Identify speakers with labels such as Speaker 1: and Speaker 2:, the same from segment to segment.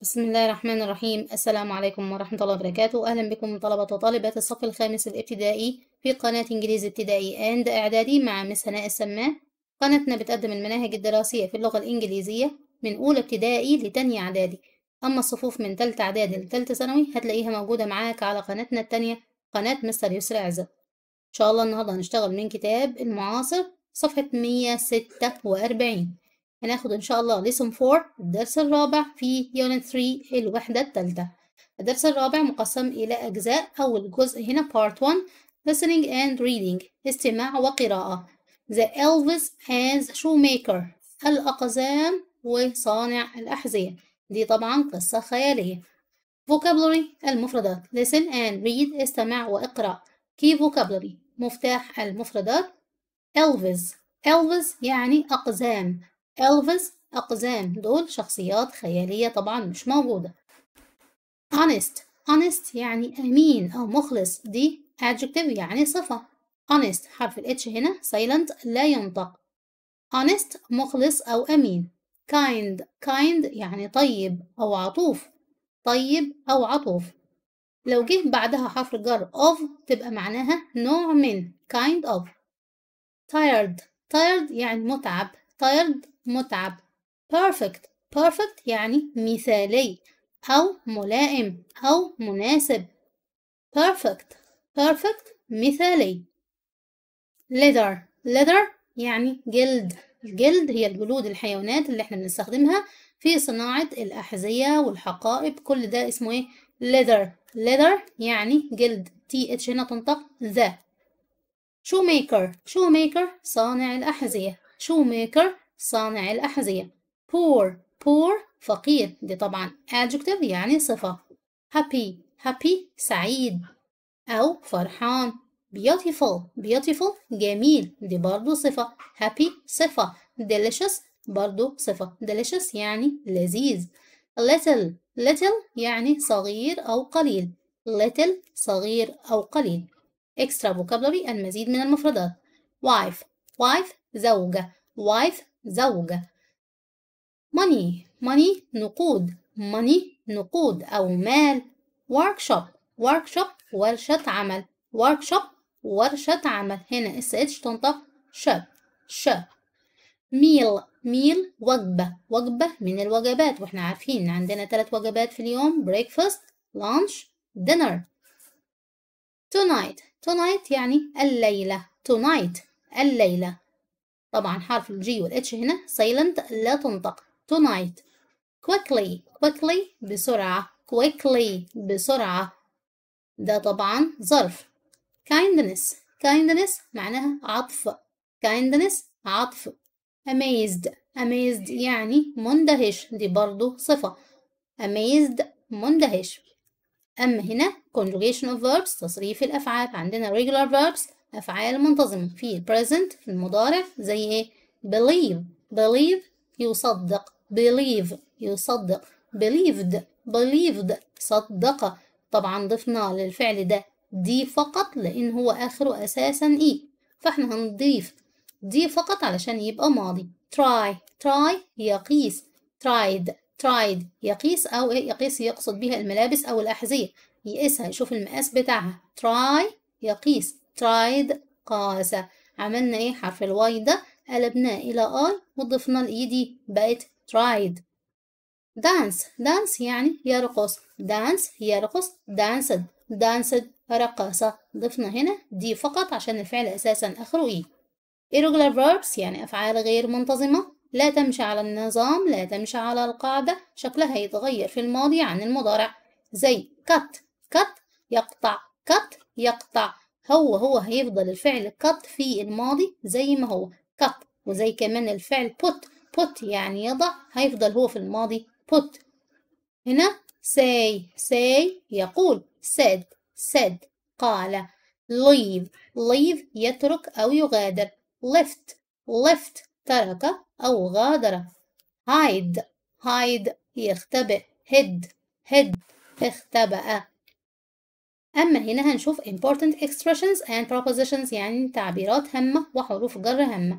Speaker 1: بسم الله الرحمن الرحيم السلام عليكم ورحمة الله وبركاته أهلا بكم طلبة وطالبات الصف الخامس الابتدائي في قناة إنجليزي ابتدائي أند إعدادي مع مس هناء السماء قناتنا بتقدم المناهج الدراسية في اللغة الإنجليزية من أولى ابتدائي لتانية إعدادي أما الصفوف من تالتة إعدادي لتالتة ثانوي هتلاقيها موجودة معاك على قناتنا التانية قناة مستر يسر عزت إن شاء الله النهاردة هنشتغل من كتاب المعاصر صفحة 146 هناخد إن شاء الله ليسون 4 الدرس الرابع في يونت 3 الوحدة الثالثة الدرس الرابع مقسم إلى أجزاء أول جزء هنا part 1 listening and reading استماع وقراءة the Elvis and shoemaker الأقزام وصانع الأحذية دي طبعا قصة خيالية vocabulary المفردات listen and read استمع واقرأ key vocabulary مفتاح المفردات Elvis Elvis يعني أقزام إلفيس أقزام دول شخصيات خيالية طبعا مش موجودة honest honest يعني أمين أو مخلص دي adjective يعني صفة honest حرف ال H هنا silent لا ينطق honest مخلص أو أمين kind kind يعني طيب أو عطوف طيب أو عطوف لو جه بعدها حرف الجر of تبقى معناها نوع من kind of tired tired يعني متعب tired متعب perfect perfect يعني مثالي أو ملائم أو مناسب perfect perfect مثالي leather leather يعني جلد الجلد هي الجلود الحيوانات اللي احنا بنستخدمها في صناعة الأحذية والحقائب كل ده اسمه ايه leather leather يعني جلد تي اتش هنا تنطق ذا shoemaker shoemaker صانع الأحذية shoemaker صانع الأحذية poor poor فقير دي طبعا adjective يعني صفة happy happy سعيد أو فرحان beautiful beautiful جميل دي برضو صفة happy صفة delicious برضو صفة delicious يعني لذيذ little little يعني صغير أو قليل little صغير أو قليل extra vocabulary المزيد من المفردات wife wife زوجة wife زوجة money money نقود money نقود أو مال workshop workshop ورشة عمل workshop ورشة عمل هنا اس اتش تنطق ش ش ميل ميل وجبة وجبة من الوجبات واحنا عارفين إن عندنا ثلاث وجبات في اليوم breakfast lunch dinner tonight tonight يعني الليلة tonight الليلة طبعا حرف الجي والاتش هنا silent لا تنطق tonight quickly quickly بسرعة quickly بسرعة ده طبعا ظرف kindness kindness معناها عطف kindness عطف amazed amazed يعني مندهش دي برضو صفة amazed مندهش أما هنا conjugation of verbs تصريف الأفعال عندنا regular verbs أفعال منتظمة في present في المضارع زي إيه believe believe يصدق believe يصدق believed believed صدق طبعا ضفنا للفعل ده دي فقط لأن هو آخره أساسا إيه فإحنا هنضيف دي فقط علشان يبقى ماضي try try يقيس tried tried يقيس أو إيه يقيس يقصد بها الملابس أو الأحذية يقيسها يشوف المقاس بتاعها try يقيس ترايد قاس عملنا ايه حرف الواي ده قلبناه الى اي وضفنا الاي دي بقت ترايد دانس دانس يعني يرقص دانس يرقص دانسد دانسد رقصة ضفنا هنا دي فقط عشان الفعل أساسا آخره إيه irregular verbs يعني أفعال غير منتظمة لا تمشي على النظام لا تمشي على القاعدة شكلها يتغير في الماضي عن المضارع زي cut cut يقطع cut يقطع هو هو هيفضل الفعل cut في الماضي زي ما هو cut وزي كمان الفعل put put يعني يضع هيفضل هو في الماضي put هنا say say يقول said said قال leave leave يترك أو يغادر left left ترك أو غادر hide hide يختبئ hid hid اختبأ أما هنا هنشوف important expressions and propositions يعني تعبيرات هامة وحروف جر هامة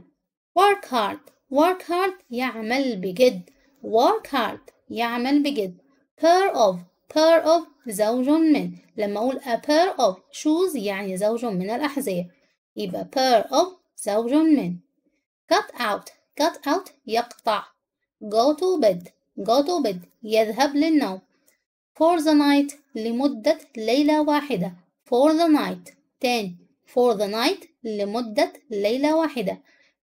Speaker 1: work hard work hard يعمل بجد work hard يعمل بجد pair of pair of زوج من لما أقول a pair of shoes يعني زوج من الأحذية يبقى pair of زوج من cut out cut out يقطع go to bed go to bed يذهب للنوم for the night لمدة ليلة واحدة for the night تاني for the night لمدة ليلة واحدة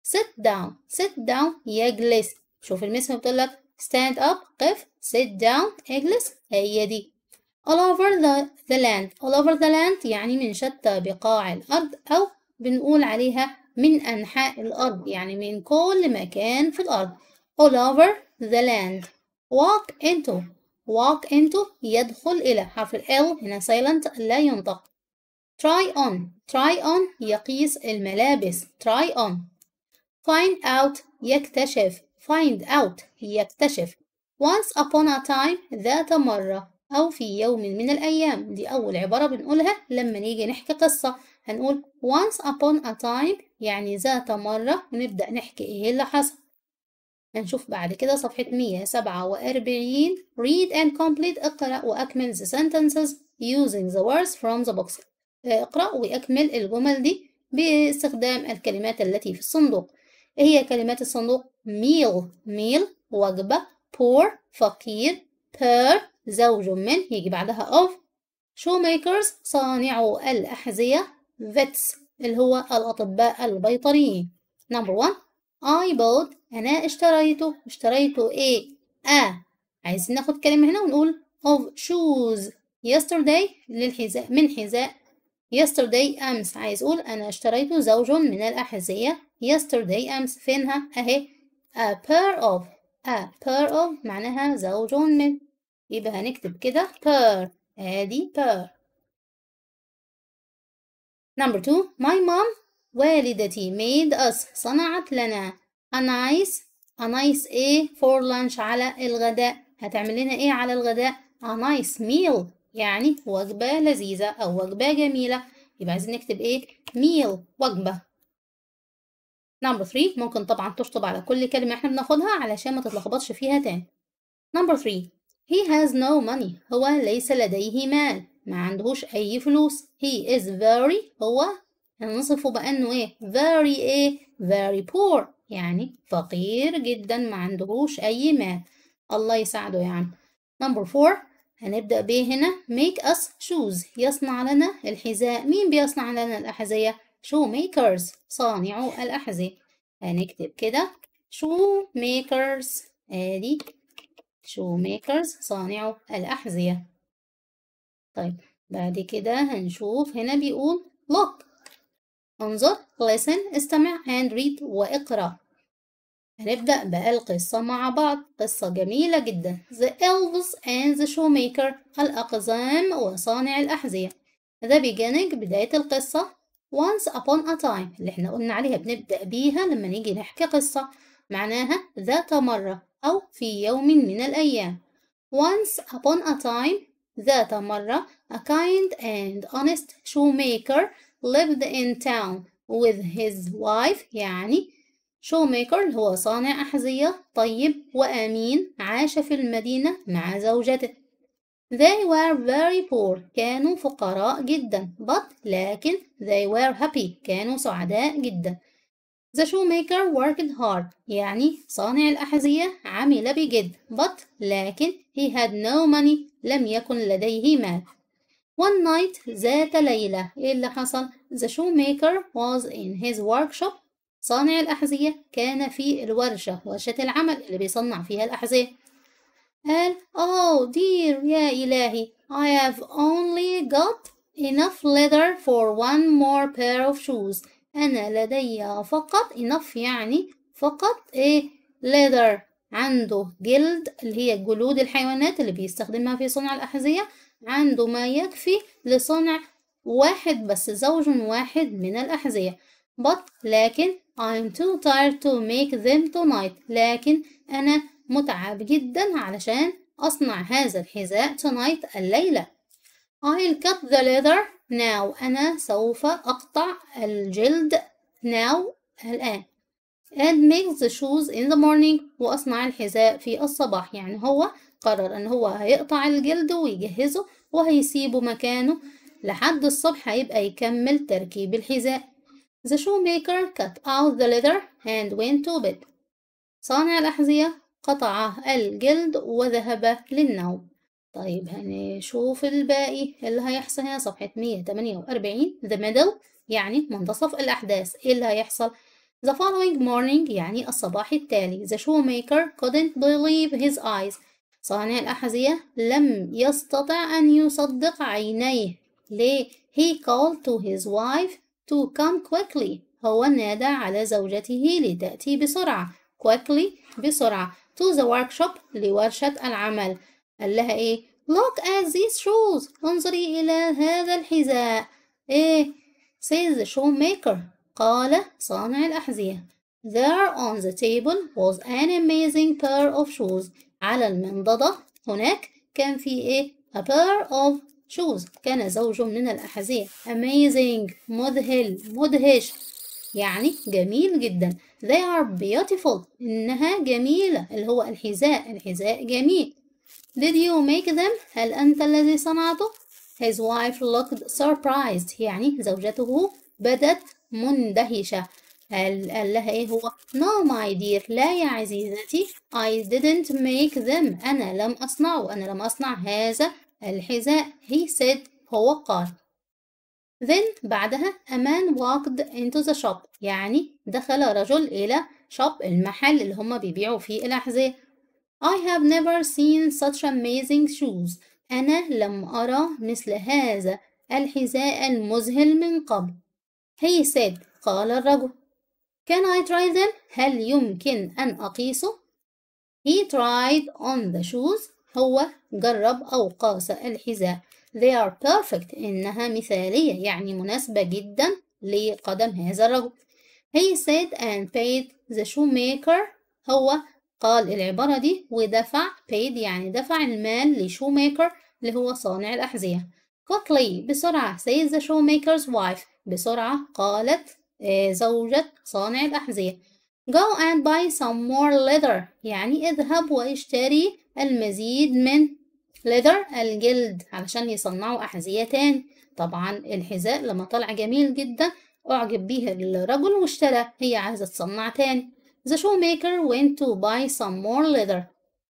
Speaker 1: sit down sit down يجلس شوف المسمى بتقول لك stand up قف sit down اجلس هي دي all over the, the land all over the land يعني من شتى بقاع الأرض أو بنقول عليها من أنحاء الأرض يعني من كل مكان في الأرض all over the land walk into walk into يدخل إلى حرف ال هنا silent لا ينطق try on try on يقيس الملابس try on find out يكتشف find out يكتشف once upon a time ذات مرة أو في يوم من الأيام دي أول عبارة بنقولها لما نيجي نحكي قصة هنقول once upon a time يعني ذات مرة ونبدأ نحكي إيه اللي حصل هنشوف بعد كده صفحة 147 read and complete اقرأ وأكمل the sentences using the words from the box اقرأ وأكمل الجمل دي باستخدام الكلمات التي في الصندوق هي كلمات الصندوق meal meal وجبة poor فقير per زوج من يجي بعدها of shoemakers صانع الأحذية vets اللي هو الأطباء البيطريين number one I bought أنا اشتريته اشتريته إيه؟ a آه. عايزين ناخد كلمة هنا ونقول of shoes yesterday للحذاء من حذاء yesterday أمس عايز أقول أنا اشتريته زوج من الأحذية yesterday أمس فينها أهي a pair of a pair of معناها زوج من يبقى هنكتب كده pair ادي pair number two my mom والدتي made us صنعت لنا انا عايز ايه فور لانش على الغداء هتعمل لنا ايه على الغداء a nice meal يعني وجبة لذيذة أو وجبة جميلة يبقى عايزين نكتب إيه meal وجبة نمبر 3 ممكن طبعا تشطب على كل كلمة احنا بناخدها علشان ما تتلخبطش فيها تاني نمبر 3 he has no money هو ليس لديه مال ما عندهوش أي فلوس he is very هو هنصفه بأنه إيه very إيه very poor يعني فقير جدا ما عندهوش أي مال الله يساعده يعني نمبر فور هنبدأ بيه هنا make us shoes يصنع لنا الحذاء مين بيصنع لنا الأحذية shoe makers صانعو الأحذية هنكتب كده shoemakers ادي shoemakers makers صانعو الأحذية طيب بعد كده هنشوف هنا بيقول look انظر listen استمع and read واقرأ هنبدأ بقى القصة مع بعض قصة جميلة جدا The Elves and the Shoemaker الأقزام وصانع الأحذية The beginning بداية القصة Once upon a time اللي احنا قلنا عليها بنبدأ بيها لما نيجي نحكي قصة معناها ذات مرة أو في يوم من الأيام Once upon a time ذات مرة a kind and honest shoemaker lived in town with his wife يعني شوميكر اللي هو صانع أحذية طيب وأمين عاش في المدينة مع زوجته They were very poor كانوا فقراء جدا but لكن they were happy كانوا سعداء جدا The shoemaker worked hard يعني صانع الأحذية عمل بجد but لكن he had no money لم يكن لديه مال One night ذات ليلة إيه اللي حصل؟ The shoemaker was in his workshop صانع الأحذية كان في الورشة ورشة العمل اللي بيصنع فيها الأحذية قال Oh dear يا إلهي I have only got enough leather for one more pair of shoes أنا لدي فقط enough يعني فقط إيه leather عنده جلد اللي هي جلود الحيوانات اللي بيستخدمها في صنع الأحذية عنده ما يكفي لصنع واحد بس زوج واحد من الأحذية but لكن I'm too tired to make them tonight لكن أنا متعب جدا علشان أصنع هذا الحذاء tonight الليلة I'll cut the leather now أنا سوف أقطع الجلد now الآن and make the shoes in the morning وأصنع الحذاء في الصباح يعني هو قرر ان هو هيقطع الجلد ويجهزه وهيسيبه مكانه لحد الصبح هيبقى يكمل تركيب الحذاء The shoemaker cut out the leather and went to bed صانع الأحذية قطع الجلد وذهب للنوم طيب هنشوف الباقي اللي هيحصل هنا صفحة 148 the middle يعني منتصف الأحداث إيه اللي هيحصل the following morning يعني الصباح التالي the shoemaker couldn't believe his eyes صانع الأحذية لم يستطع أن يصدق عينيه ليه؟ He called to his wife to come quickly هو نادى على زوجته لتأتي بسرعة quickly بسرعة to the workshop لورشة العمل قال لها إيه look at these shoes انظري إلى هذا الحذاء إيه says the shoemaker قال صانع الأحذية There on the table was an amazing pair of shoes على المنضدة هناك كان في إيه a pair of shoes كان زوج من الأحذية amazing مذهل مدهش يعني جميل جدا they are beautiful إنها جميلة اللي هو الحذاء الحذاء جميل did you make them هل أنت الذي صنعته his wife looked surprised يعني زوجته بدت مندهشة قال, لها ايه هو no my dear لا يا عزيزتي I didn't make them أنا لم أصنعه أنا لم أصنع هذا الحذاء he said هو قال then بعدها a man walked into the shop يعني دخل رجل إلى شوب المحل اللي هما بيبيعوا فيه الأحذية I have never seen such amazing shoes أنا لم أرى مثل هذا الحذاء المذهل من قبل he said قال الرجل Can I try them? هل يمكن أن أقيسه؟ He tried on the shoes. هو جرب أو قاس الحذاء. They are perfect. إنها مثالية يعني مناسبة جدا لقدم هذا الرجل. He said and paid the shoemaker. هو قال العبارة دي ودفع paid يعني دفع المال لشوميكر اللي هو صانع الأحذية. Quickly بسرعة says the shoemaker's wife. بسرعة قالت آه، زوجة صانع الأحذية Go and buy some more leather يعني اذهب واشتري المزيد من leather الجلد علشان يصنعوا أحذية تاني طبعا الحذاء لما طلع جميل جدا أعجب بيه الرجل واشترى هي عايزة تصنع تاني The shoemaker went to buy some more leather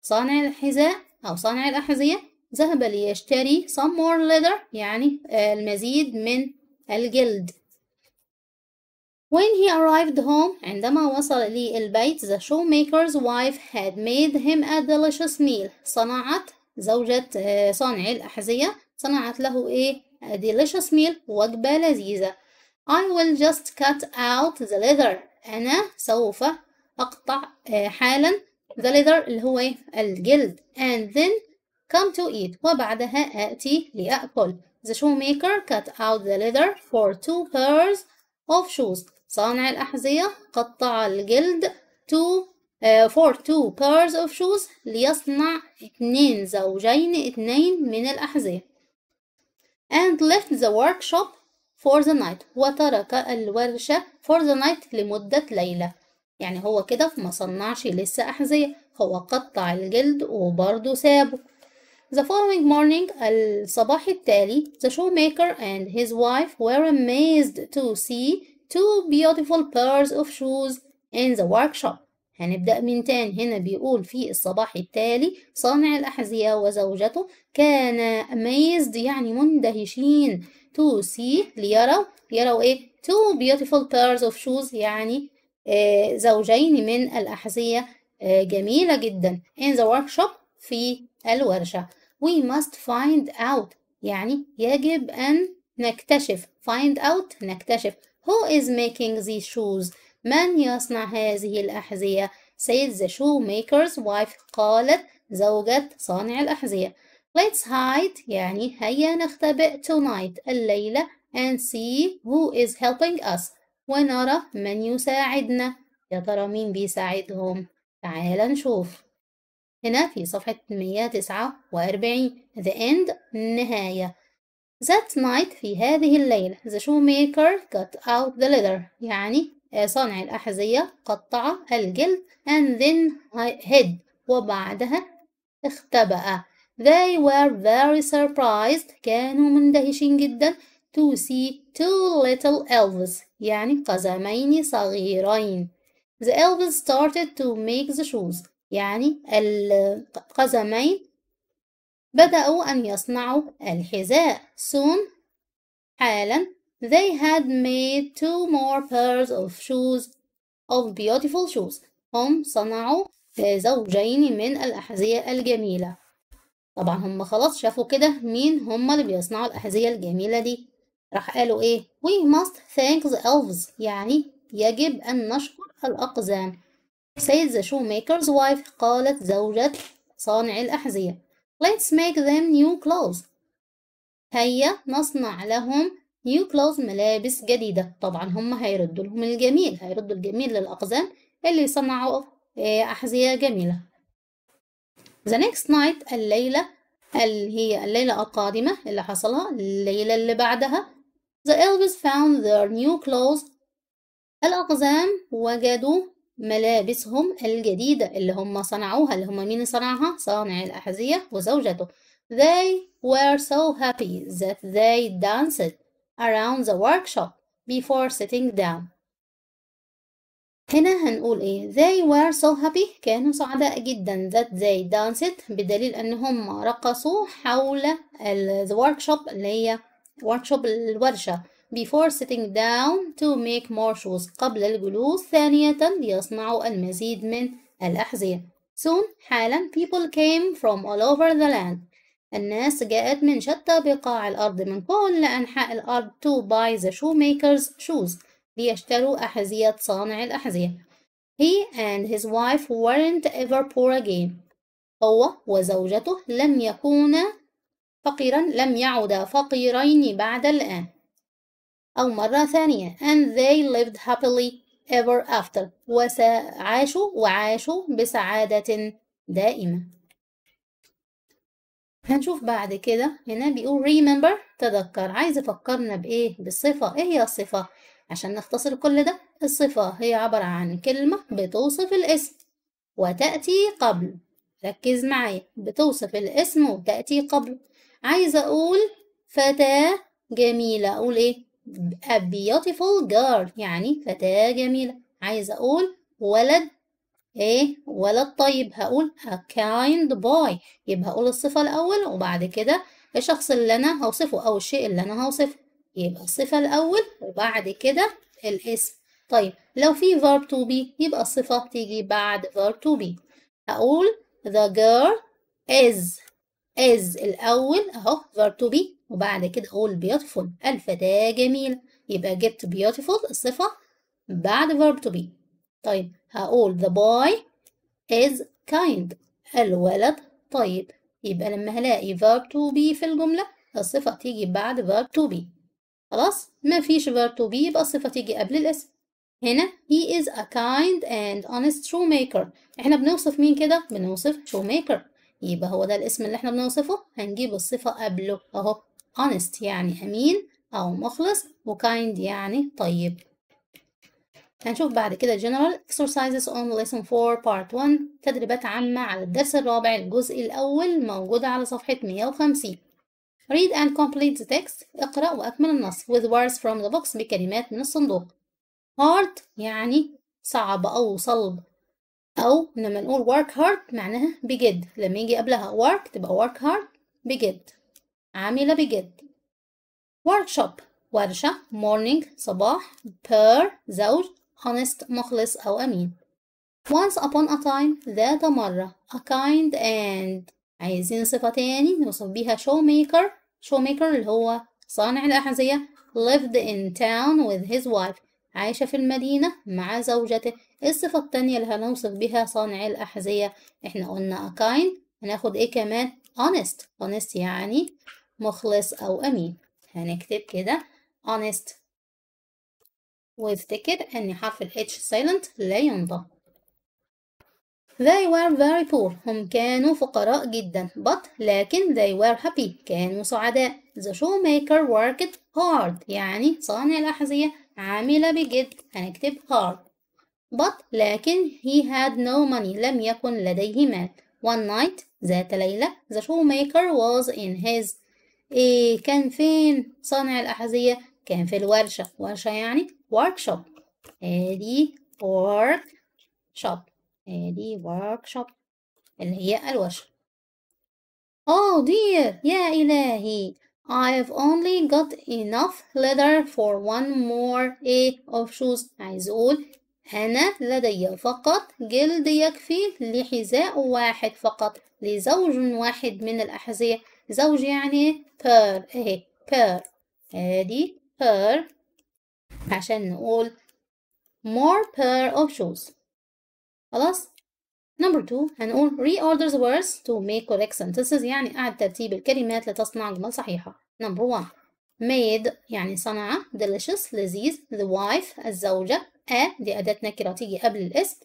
Speaker 1: صانع الحذاء أو صانع الأحذية ذهب ليشتري some more leather يعني آه، المزيد من الجلد When he arrived home, عندما وصل البيت, the shoemaker's wife had made him a delicious meal. صنعت زوجة صانع الأحذية صنعت له إيه? A delicious meal, وجبة لذيذة. I will just cut out the leather. أنا سوف أقطع حالا the leather اللي هو الجلد and then come to eat وبعدها آتي لأأكل. The shoemaker cut out the leather for two pairs of shoes. صانع الأحذية قطع الجلد to آه، for two pairs of shoes ليصنع اتنين زوجين اتنين من الأحذية and left the workshop for the night وترك الورشة for the night لمدة ليلة يعني هو كده ما صنعش لسه أحذية هو قطع الجلد وبرضه سابه The following morning الصباح التالي the shoemaker and his wife were amazed to see two beautiful pairs of shoes in the workshop هنبدأ من تاني هنا بيقول في الصباح التالي صانع الأحذية وزوجته كان amazed يعني مندهشين to see ليروا يروا إيه two beautiful pairs of shoes يعني آه زوجين من الأحذية آه جميلة جدا in the workshop في الورشة we must find out يعني يجب أن نكتشف find out نكتشف Who is making these shoes؟ من يصنع هذه الأحذية؟ said the shoemaker's wife قالت زوجة صانع الأحذية Let's hide يعني هيا نختبئ tonight الليلة and see who is helping us ونرى من يساعدنا يا ترى مين بيساعدهم تعال نشوف هنا في صفحة 149 The End النهاية That night في هذه الليلة the shoemaker cut out the leather يعني صانع الأحذية قطع الجلد and then hid وبعدها اختبأ They were very surprised كانوا مندهشين جدا to see two little elves يعني قزمين صغيرين The elves started to make the shoes يعني القزمين بدأوا أن يصنعوا الحذاء soon حالا they had made two more pairs of shoes of beautiful shoes هم صنعوا زوجين من الأحذية الجميلة طبعا هم خلاص شافوا كده مين هم اللي بيصنعوا الأحذية الجميلة دي راح قالوا ايه we must thank the elves يعني يجب أن نشكر الأقزام سيد the shoemaker's wife قالت زوجة صانع الأحذية Let's make them new clothes هيا نصنع لهم new clothes ملابس جديدة طبعا هم هيردوا لهم الجميل هيردوا الجميل للأقزام اللي صنعوا آه، أحذية جميلة The next night الليلة اللي هي الليلة القادمة اللي حصلها الليلة اللي بعدها The elves found their new clothes الأقزام وجدوا ملابسهم الجديدة اللي هم صنعوها اللي هم مين اللي صنعها؟ صانع الأحذية وزوجته They were so happy that they danced around the workshop before sitting down هنا هنقول ايه they were so happy كانوا سعداء جدا that they danced بدليل ان هم رقصوا حول the workshop اللي هي workshop الورشة before sitting down to make more shoes قبل الجلوس ثانية ليصنعوا المزيد من الأحذية soon حالا people came from all over the land الناس جاءت من شتى بقاع الأرض من كل أنحاء الأرض to buy the shoemakers shoes ليشتروا أحذية صانع الأحذية He and his wife weren't ever poor again. هو وزوجته لم يكونا فقيرا لم يعدا فقيرين بعد الآن. أو مرة ثانية and they lived happily ever after وعاشوا وعاشوا بسعادة دائمة هنشوف بعد كده هنا بيقول remember تذكر عايز يفكرنا بإيه بالصفة إيه هي الصفة عشان نختصر كل ده الصفة هي عبارة عن كلمة بتوصف الاسم وتأتي قبل ركز معايا بتوصف الاسم وتأتي قبل عايزة أقول فتاة جميلة أقول إيه a beautiful girl يعني فتاة جميلة عايزة أقول ولد إيه ولد طيب هقول a kind boy يبقى هقول الصفة الأول وبعد كده الشخص اللي أنا هوصفه أو الشيء اللي أنا هوصفه يبقى الصفة الأول وبعد كده الاسم طيب لو في verb to be يبقى الصفة تيجي بعد verb to be هقول the girl is is الأول أهو verb to be وبعد كده أقول بيوتيفول الفتاة جميلة يبقى جبت beautiful الصفة بعد verb to be طيب هقول the boy is kind الولد طيب يبقى لما هلاقي verb to be في الجملة الصفة تيجي بعد verb to be خلاص ما فيش verb to be يبقى الصفة تيجي قبل الاسم هنا he is a kind and honest shoemaker احنا بنوصف مين كده بنوصف shoemaker يبقى هو ده الاسم اللي احنا بنوصفه هنجيب الصفة قبله اهو honest يعني أمين أو مخلص وكايند يعني طيب هنشوف بعد كده general exercises on lesson 4 part 1 تدريبات عامة على الدرس الرابع الجزء الأول موجودة على صفحة 150 read and complete the text اقرأ وأكمل النص with words from the box بكلمات من الصندوق hard يعني صعب أو صلب أو لما نقول work hard معناها بجد لما يجي قبلها work تبقى work hard بجد عاملة بجد workshop ورشة morning صباح per زوج honest مخلص أو أمين once upon a time ذات مرة a kind and عايزين صفة تاني نوصف بيها showmaker showmaker اللي هو صانع الأحذية lived in town with his wife عايشة في المدينة مع زوجته الصفة التانية اللي هنوصف بيها صانع الأحذية احنا قلنا a kind هناخد ايه كمان honest honest يعني مخلص أو أمين هنكتب كده honest وافتكر أن حرف ال H silent لا ينطق They were very poor هم كانوا فقراء جدا but لكن they were happy كانوا سعداء The shoemaker worked hard يعني صانع الأحذية عمل بجد هنكتب hard but لكن he had no money لم يكن لديه مال One night ذات ليلة the shoemaker was in his إيه كان فين صانع الأحذية كان في الورشة ورشة يعني workshop ادي إيه، workshop، shop إيه، ادي workshop اللي هي الورشة Oh آه، dear يا إلهي I've only got enough leather for one more a of shoes عايز أقول أنا لدي فقط جلد يكفي لحذاء واحد فقط لزوج واحد من الأحذية زوج يعني بير اهي بير ادي بير عشان نقول more pair of shoes خلاص number two هنقول reorder the words to make correct sentences يعني أعد ترتيب الكلمات لتصنع جمل صحيحة number one made يعني صنع delicious لذيذ the wife الزوجة a دي أداة نكرة تيجي قبل الاسم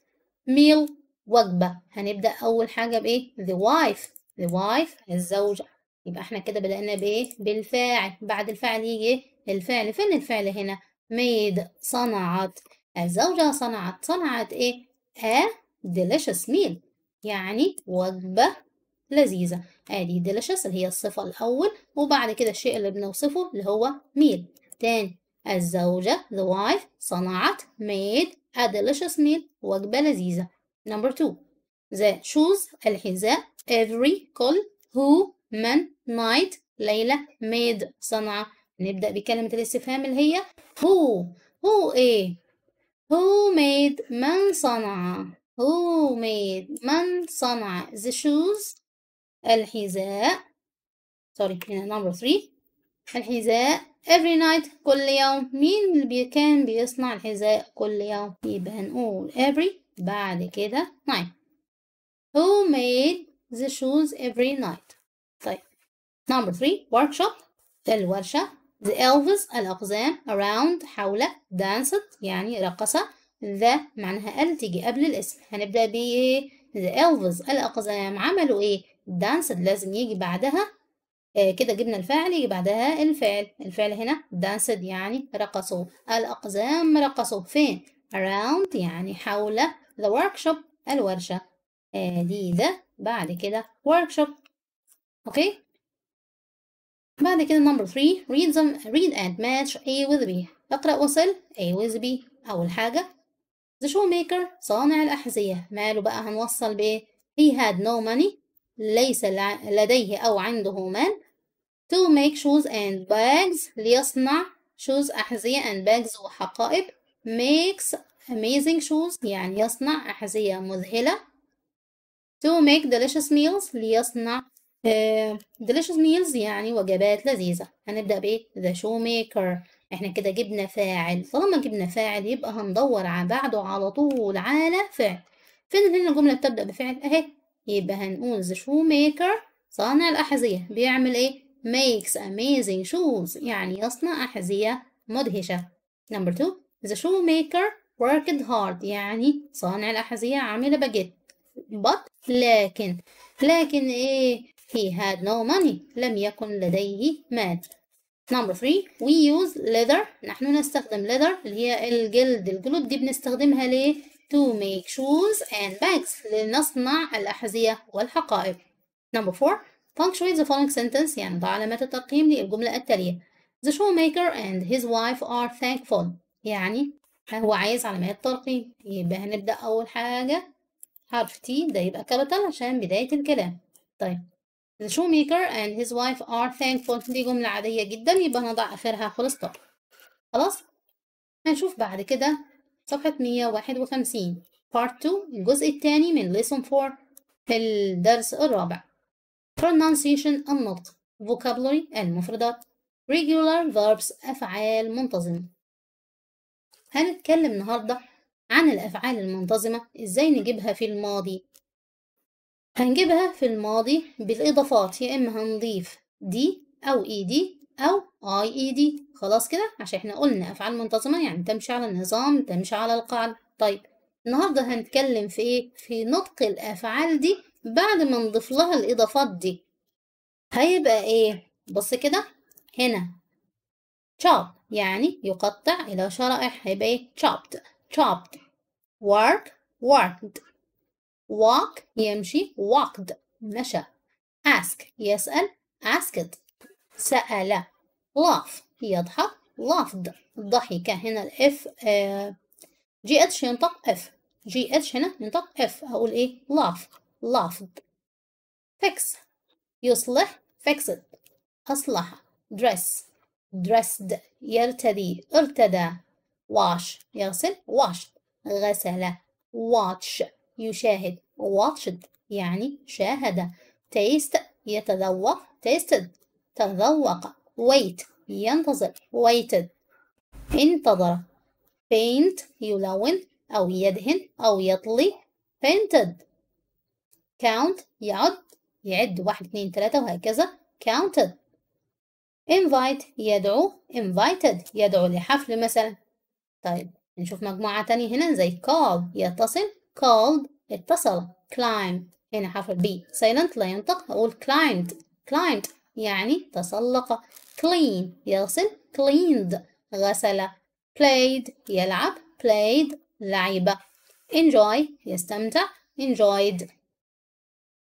Speaker 1: meal وجبة هنبدأ أول حاجة بإيه the wife the wife الزوجة يبقى احنا كده بدأنا بايه بالفاعل بعد الفاعل يجي الفعل فين الفعل هنا ميد صنعت الزوجة صنعت صنعت ايه a delicious meal يعني وجبة لذيذة ادي delicious اللي هي الصفة الأول وبعد كده الشيء اللي بنوصفه اللي هو meal تاني الزوجة the wife صنعت made a delicious meal وجبة لذيذة number two the shoes الحذاء every كل who من night ليلى made صنع نبدأ بكلمة الاستفهام اللي هي who who ايه who made من صنع who made من صنع the shoes الحذاء سوري هنا number 3 الحذاء every night كل يوم مين اللي كان بيصنع الحذاء كل يوم يبقى هنقول every بعد كده night who made the shoes every night Number three workshop الورشة the elves الأقزام around حول danced يعني رقص the معناها ال تيجي قبل الاسم هنبدأ ب the elves الأقزام عملوا ايه danced لازم يجي بعدها آه، كده جبنا الفعل يجي بعدها الفعل الفعل هنا danced يعني رقصوا الأقزام رقصوا فين around يعني حول the workshop الورشة آه، دي the بعد كده workshop اوكي بعد كده نمبر 3 read them read and match A with B اقرأ وصل A with B أول حاجة the shoemaker صانع الأحذية ماله بقى هنوصل بإيه he had no money ليس لديه أو عنده مال to make shoes and bags ليصنع shoes أحذية and bags وحقائب makes amazing shoes يعني يصنع أحذية مذهلة to make delicious meals ليصنع آه delicious meals يعني وجبات لذيذة هنبدأ بإيه the shoemaker احنا كده جبنا فاعل طالما جبنا فاعل يبقى هندور على بعده على طول على فعل فين هنا الجملة بتبدأ بفعل اهي يبقى هنقول the shoemaker صانع الأحذية بيعمل ايه makes amazing shoes يعني يصنع أحذية مدهشة number two the shoemaker worked hard يعني صانع الأحذية عمل باجيت but لكن لكن ايه He had no money لم يكن لديه مال Number three we use leather نحن نستخدم leather اللي هي الجلد الجلود دي بنستخدمها ليه to make shoes and bags لنصنع الأحذية والحقائب Number four punctuate the following sentence يعني ضع علامات الترقيم للجملة التالية The shoemaker and his wife are thankful يعني هو عايز علامات ترقيم يبقى هنبدأ أول حاجة حرف T ده يبقى كابيتال عشان بداية الكلام طيب The shoemaker and his wife are thankful دي جملة عادية جدا يبقى نضع آخرها full stop خلاص هنشوف بعد كده صفحة 151 Part 2 الجزء الثاني من Lesson 4 في الدرس الرابع Pronunciation النطق Vocabulary المفردات Regular verbs أفعال منتظمة هنتكلم النهاردة عن الأفعال المنتظمة إزاي نجيبها في الماضي هنجيبها في الماضي بالإضافات يا إما هنضيف دي أو إي e دي أو آي إي دي خلاص كده عشان إحنا قلنا أفعال منتظمة يعني تمشي على النظام تمشي على القاعدة طيب النهاردة هنتكلم في إيه؟ في نطق الأفعال دي بعد ما نضيف لها الإضافات دي هيبقى إيه؟ بص كده هنا chop يعني يقطع إلى شرائح هيبقى إيه؟ chopped chopped work worked walk يمشي walked مشى ask يسأل asked سأل laugh يضحك laughed ضحك هنا الاف جي اتش آه، ينطق اف جي اتش هنا ينطق اف اقول ايه laugh laughed fix يصلح fixed أصلح dress dressed يرتدي ارتدى wash يغسل washed غسل watch يشاهد watched يعني شاهد taste يتذوق tasted تذوق wait ينتظر waited انتظر paint يلون أو يدهن أو يطلي painted count يعد يعد واحد اتنين تلاتة وهكذا counted invite يدعو invited يدعو لحفل مثلا طيب نشوف مجموعة تانية هنا زي call يتصل called اتصل climbed هنا حرف ال B silent لا ينطق هقول climbed climbed يعني تسلق clean يغسل cleaned غسل played يلعب played لعب enjoy يستمتع enjoyed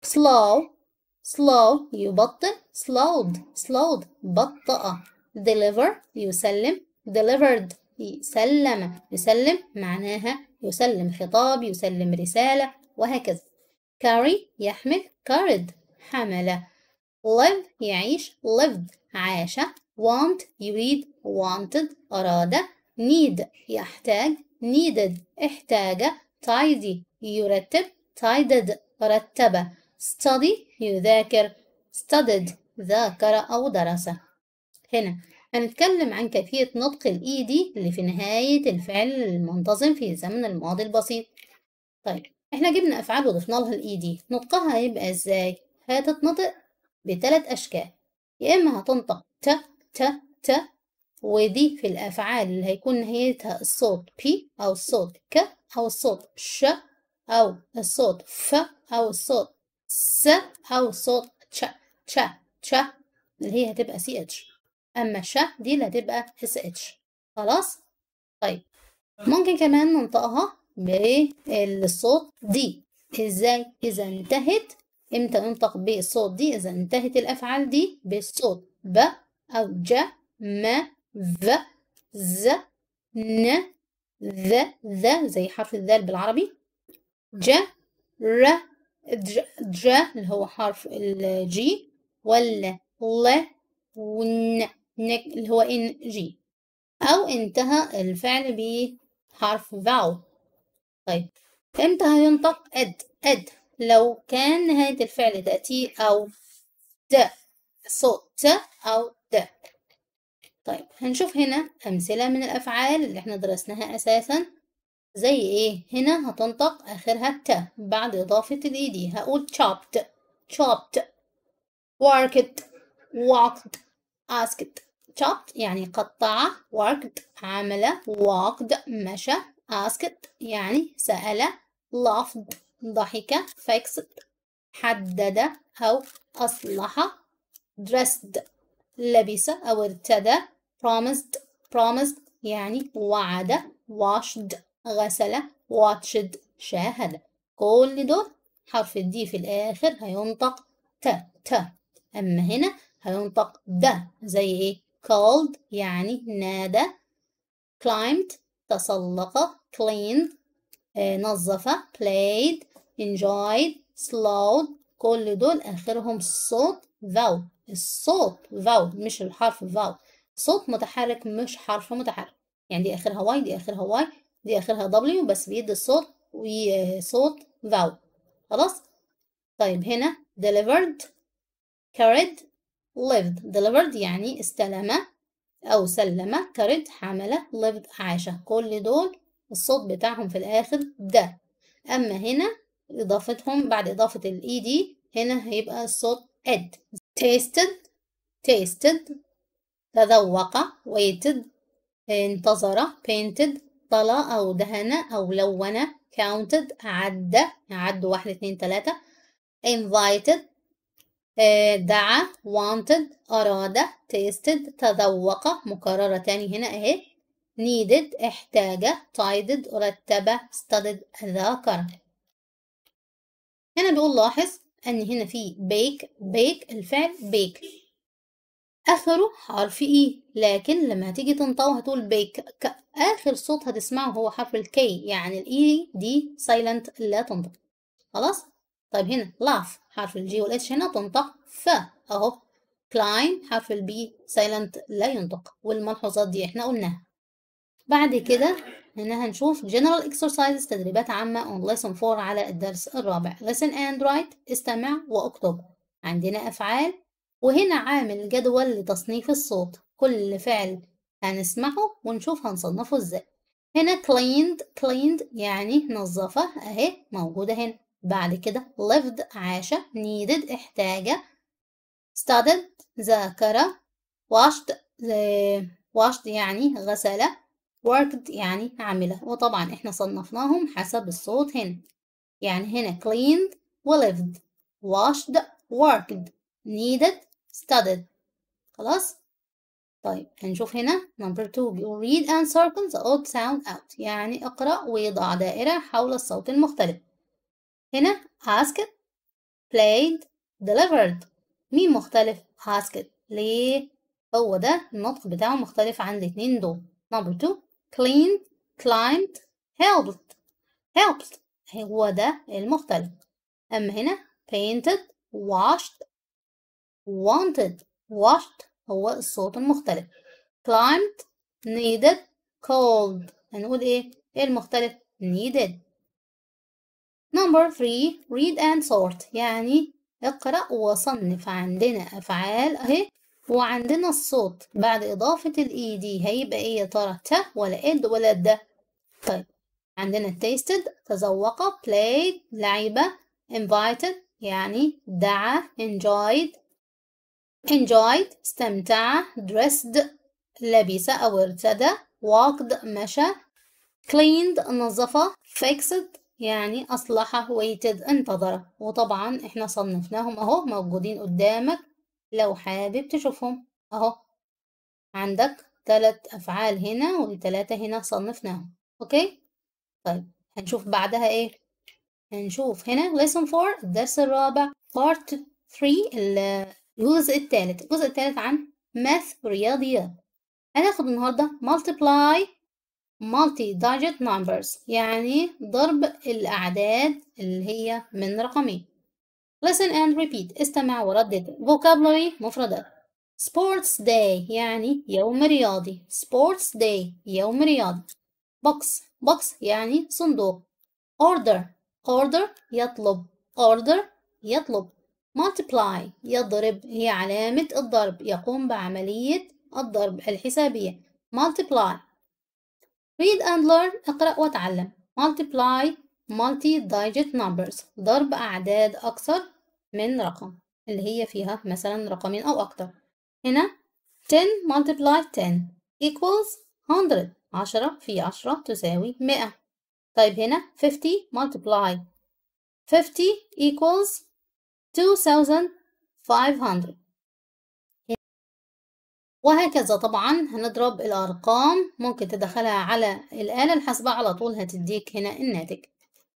Speaker 1: slow slow يبطئ slowed slowed بطأ deliver يسلم delivered يسلم يسلم معناها يسلم خطاب يسلم رسالة وهكذا carry يحمل carried حمل live يعيش lived عاش want يريد wanted أراد need يحتاج needed احتاج tidy يرتب tidied رتب study يذاكر studied ذاكر أو درس هنا هنتكلم عن كيفية نطق الإي e دي اللي في نهاية الفعل المنتظم في زمن الماضي البسيط طيب احنا جبنا أفعال وضفنا لها الإي e دي نطقها هيبقى إزاي؟ هتتنطق بتلات أشكال يا إما هتنطق ت ت ت ودي في الأفعال اللي هيكون نهايتها الصوت بي أو الصوت ك أو الصوت ش أو الصوت ف أو الصوت س أو الصوت تش تش تش اللي هي هتبقى سي اتش أما ش دي اللي هتبقى اس اتش خلاص طيب. طيب ممكن كمان ننطقها بالصوت دي ازاي إذا انتهت امتى ننطق بالصوت دي إذا انتهت الأفعال دي بالصوت ب أو ج م ف ز ن ذ ذ زي حرف الذال بالعربي ج ر ج, ج اللي هو حرف الجي ولا ل ون اللي هو إن جي أو انتهى الفعل بحرف vowel طيب إمتى هينطق أد أد لو كان نهاية الفعل تأتي أو د صوت ت أو د طيب هنشوف هنا أمثلة من الأفعال اللي احنا درسناها أساسا زي إيه هنا هتنطق آخرها ت بعد إضافة الإي دي e هقول chopped chopped worked walked asked chopped يعني قطع worked عمل walked مشى asked يعني سأل laughed ضحك fixed حدد أو أصلح dressed لبس أو ارتدى promised promised يعني وعد washed غسل watched شاهد كل دول حرف الدي في الآخر هينطق ت ت أما هنا هينطق ده زي ايه called يعني نادى climbed تسلق cleaned آه نظف played enjoyed slowed كل دول آخرهم صوت vowel الصوت vowel مش الحرف vowel صوت متحرك مش حرف متحرك يعني دي آخرها واي دي آخرها واي دي آخرها دبليو بس بيدي الصوت وصوت آه، vowel خلاص طيب هنا delivered carried lived delivered يعني استلم أو سلم carried حمل lived عاش كل دول الصوت بتاعهم في الآخر ده أما هنا إضافتهم بعد إضافة ال ed هنا هيبقى الصوت ed tasted tasted تذوق waited انتظر painted طلى أو دهن أو لون counted عد عد واحد اتنين تلاتة invited آه، دعا wanted أراد tasted تذوق مكررة تاني هنا أهي needed احتاج tidied رتب studied ذاكر هنا بيقول لاحظ أن هنا في bake bake الفعل bake آخره حرف إي e، لكن لما هتيجي تنطقه هتقول بيك آخر صوت هتسمعه هو حرف الكي يعني الإي e دي سايلنت لا تنطق خلاص طيب هنا لاف حرف الجي والاتش هنا تنطق ف اهو كلاين حرف البي سايلنت لا ينطق والملحوظات دي احنا قلناها بعد نعم. كده هنا هنشوف general exercises تدريبات عامة on lesson 4 على الدرس الرابع listen and write استمع واكتب عندنا أفعال وهنا عامل جدول لتصنيف الصوت كل فعل هنسمعه ونشوف هنصنفه ازاي هنا cleaned cleaned يعني نظفة اهي موجودة هنا بعد كده lived عاش needed احتاج studied ذاكر washed washed يعني غسل worked يعني عمل وطبعا احنا صنفناهم حسب الصوت هنا يعني هنا cleaned و lived washed worked needed studied خلاص طيب هنشوف هنا number two بيقول read and circle the odd sound out يعني اقرأ ويضع دائرة حول الصوت المختلف هنا asked played delivered مين مختلف asked ليه هو ده النطق بتاعه مختلف عن الاتنين دول number two cleaned climbed helped helped هو ده المختلف أما هنا painted washed wanted washed هو الصوت المختلف climbed needed called هنقول ايه ايه المختلف needed Number three read and sort يعني اقرأ وصنف عندنا أفعال أهي وعندنا الصوت بعد إضافة الإي دي e هيبقى إيه يا ترى ت ولا إد ولا د طيب عندنا tasted تذوق played لعبة invited يعني دعا enjoyed enjoyed استمتع dressed لبس أو ارتدى walked مشى cleaned نظفة fixed يعني أصلحه ويتد انتظره وطبعا احنا صنفناهم اهو موجودين قدامك لو حابب تشوفهم اهو عندك تلات أفعال هنا وتلاتة هنا صنفناهم أوكي طيب هنشوف بعدها إيه هنشوف هنا lesson 4 الدرس الرابع part 3 الجزء الثالث الجزء الثالث عن math رياضيات هناخد النهاردة multiply multi digit numbers يعني ضرب الأعداد اللي هي من رقمين listen and repeat استمع وردد vocabulary مفردات sports day يعني يوم رياضي sports day يوم رياضي box box يعني صندوق order order يطلب order يطلب multiply يضرب هي علامة الضرب يقوم بعملية الضرب الحسابية multiply read and learn اقرأ واتعلم multiply multi digit numbers ضرب أعداد أكثر من رقم اللي هي فيها مثلا رقمين أو أكتر هنا 10 multiply 10 equals 100 عشرة في عشرة تساوي 100 طيب هنا 50 multiply 50 equals 2500 وهكذا طبعا هنضرب الأرقام ممكن تدخلها على الآلة الحاسبة على طول هتديك هنا الناتج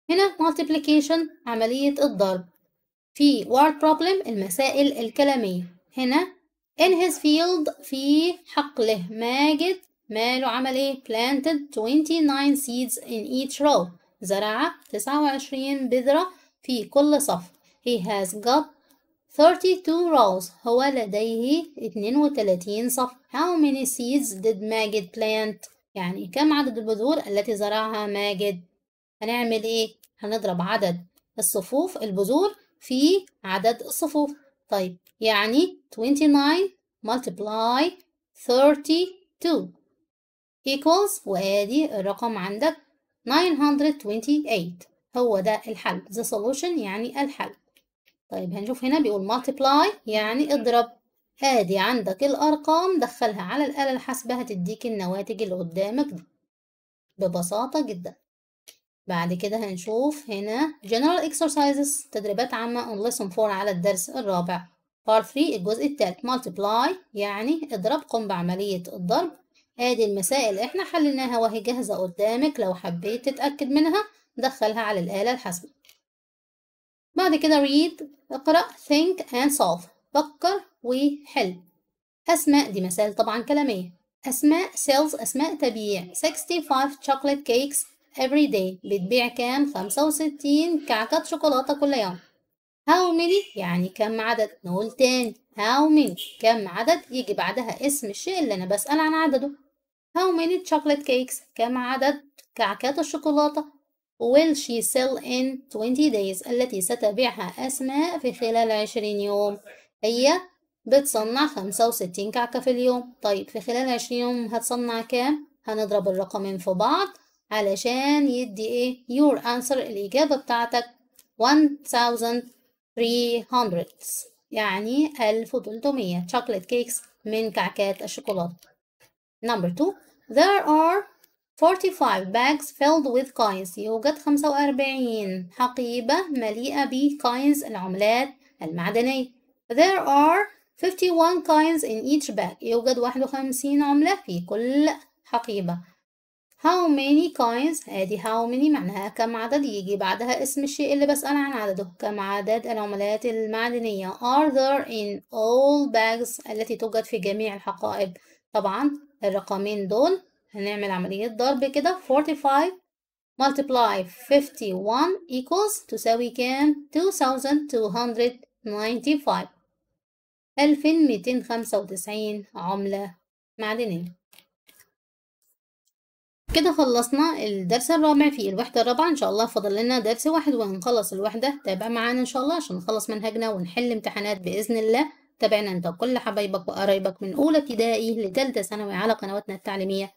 Speaker 1: هنا multiplication عملية الضرب في word problem المسائل الكلامية هنا in his field في حقله ماجد ماله عمل ايه planted 29 seeds in each row زرع 29 بذرة في كل صف he has got 32 rows هو لديه 32 صف How many seeds did Magid plant؟ يعني كم عدد البذور التي زرعها ماجد هنعمل ايه هنضرب عدد الصفوف البذور في عدد الصفوف طيب يعني 29 multiply 32 equals وادي الرقم عندك 928 هو ده الحل the solution يعني الحل طيب هنشوف هنا بيقول multiply يعني اضرب ادي عندك الارقام دخلها على الاله الحاسبه هتديك النواتج اللي قدامك دي ببساطه جدا بعد كده هنشوف هنا general exercises تدريبات عامه on lesson 4 على الدرس الرابع part 3 الجزء الثالث multiply يعني اضرب قم بعمليه الضرب ادي المسائل اللي احنا حللناها وهي جاهزه قدامك لو حبيت تتاكد منها دخلها على الاله الحاسبه بعد كده read اقرأ think and solve فكر وحل أسماء دي مسائل طبعا كلامية أسماء sales أسماء تبيع 65 chocolate cakes every day بتبيع كام 65 كعكات شوكولاتة كل يوم how many يعني كم عدد نقول تاني how many كم عدد يجي بعدها اسم الشيء اللي أنا بسأل عن عدده how many chocolate cakes كم عدد كعكات الشوكولاتة will she sell in 20 days التي ستبيعها أسماء في خلال 20 يوم هي بتصنع 65 كعكة في اليوم طيب في خلال 20 يوم هتصنع كام؟ هنضرب الرقمين في بعض علشان يدي ايه؟ your answer الإجابة بتاعتك 1300 يعني 1300 chocolate cakes من كعكات الشوكولاتة. Number 2 there are 45 bags filled with coins يوجد 45 حقيبة مليئة coins العملات المعدنية There are 51 coins in each bag يوجد 51 عملة في كل حقيبة How many coins هذه how many معناها كم عدد يجي بعدها اسم الشيء اللي بسأل عن عدده كم عدد العملات المعدنية are there in all bags التي توجد في جميع الحقائب طبعا الرقمين دول هنعمل عملية ضرب كده 45 multiply 51 equals تساوي كام 2295 1295 عملة معدنية كده خلصنا الدرس الرابع في الوحدة الرابعة إن شاء الله فضل لنا درس واحد وهنخلص الوحدة تابع معانا إن شاء الله عشان نخلص منهجنا ونحل امتحانات بإذن الله تابعنا أنت وكل حبايبك وقرايبك من أولى ابتدائي لتالتة ثانوي على قنواتنا التعليمية